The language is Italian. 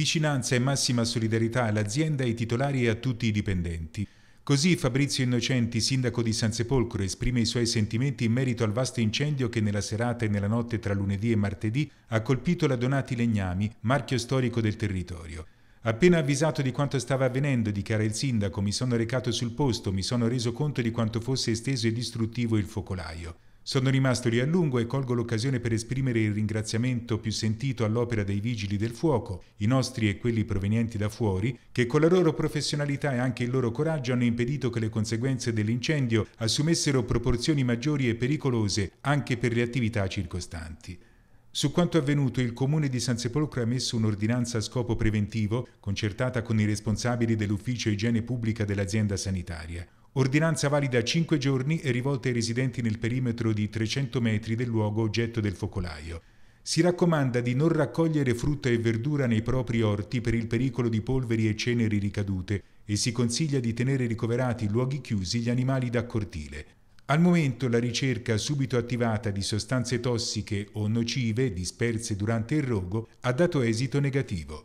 Vicinanza e massima solidarietà all'azienda, ai titolari e a tutti i dipendenti. Così Fabrizio Innocenti, sindaco di San Sepolcro, esprime i suoi sentimenti in merito al vasto incendio che nella serata e nella notte tra lunedì e martedì ha colpito la Donati Legnami, marchio storico del territorio. Appena avvisato di quanto stava avvenendo, dichiara il sindaco, mi sono recato sul posto, mi sono reso conto di quanto fosse esteso e distruttivo il focolaio. Sono rimasto lì a lungo e colgo l'occasione per esprimere il ringraziamento più sentito all'opera dei vigili del fuoco, i nostri e quelli provenienti da fuori, che con la loro professionalità e anche il loro coraggio hanno impedito che le conseguenze dell'incendio assumessero proporzioni maggiori e pericolose anche per le attività circostanti. Su quanto avvenuto, il Comune di San Sepolcro ha emesso un'ordinanza a scopo preventivo, concertata con i responsabili dell'Ufficio Igiene Pubblica dell'azienda sanitaria. Ordinanza valida 5 giorni e rivolta ai residenti nel perimetro di 300 metri del luogo oggetto del focolaio. Si raccomanda di non raccogliere frutta e verdura nei propri orti per il pericolo di polveri e ceneri ricadute e si consiglia di tenere ricoverati in luoghi chiusi gli animali da cortile. Al momento la ricerca subito attivata di sostanze tossiche o nocive disperse durante il rogo ha dato esito negativo.